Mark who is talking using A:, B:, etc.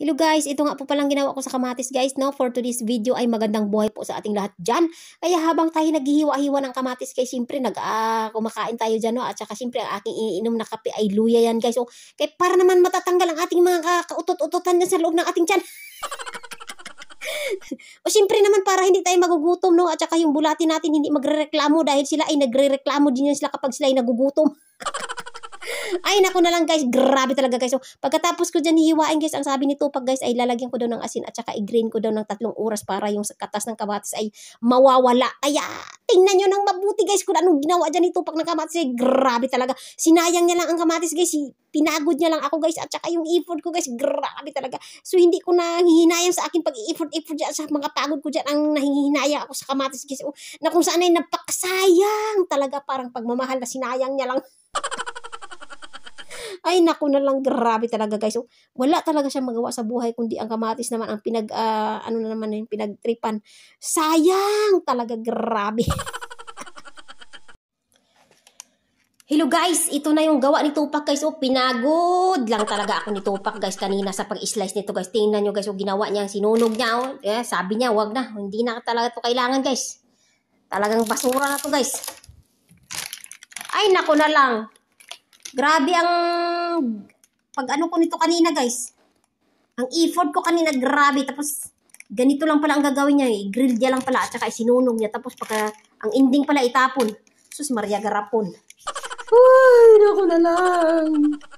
A: Hello guys, ito nga po palang ginawa ko sa kamatis guys, no? For today's video ay magandang buhay po sa ating lahat dyan. Kaya habang tayo naghihiwa-hiwa ng kamatis guys, syempre nag, uh, kumakain tayo dyan, no? At saka syempre ang aking iniinom na kape ay luya yan guys. So, kaya para naman matatanggal ang ating mga kakautot-ututan utotan sa loob ng ating tiyan. o syempre naman para hindi tayo magugutom, no? At saka yung bulati natin hindi magrereklamo dahil sila ay nagrereklamo din yan sila kapag sila ay nagugutom. Ay, nako na lang guys. Grabe talaga guys. So, pagkatapos ko dyan hihiwain guys, ang sabi ni Tupac guys ay lalagyan ko daw ng asin at saka i-green ko daw ng tatlong oras para yung katas ng kamatis ay mawawala. Kaya tingnan nyo ng mabuti guys kung anong ginawa dyan ni Tupac ng kamatis. Ay, eh, grabe talaga. Sinayang niya lang ang kamatis guys. Pinagod niya lang ako guys at saka yung effort ko guys. Grabe talaga. So hindi ko na hinayang sa akin pag-effort-effort dyan sa mga pagod ko dyan ang nahihinayang ako sa kamatis guys. O, oh, na kung saan ay napakasayang talaga parang pagmamahal na sinayang niya lang. Ay, naku na lang, grabe talaga guys. So, wala talaga siyang magawa sa buhay, kundi ang kamatis naman, ang pinag, uh, ano na naman, yung pinagtripan. Sayang talaga, grabe. Hello guys, ito na yung gawa ni Tupac guys. Oh, pinagod lang talaga ako ni Tupac guys kanina sa pag-slice nito guys. Tingnan nyo guys, oh, ginawa niya, sinunog niya. Oh. Eh, sabi niya, wag na. Hindi na talaga to kailangan guys. Talagang basura na to guys. Ay, nako na lang. Grabe ang pag ano ko nito kanina, guys. Ang effort ko kanina, grabe. Tapos, ganito lang pala ang gagawin niya. Eh. Grill niya lang pala at saka sinunog niya. Tapos, pagka, ang ending pala itapon. Sus, Maria Garapon. Ay, naku na lang.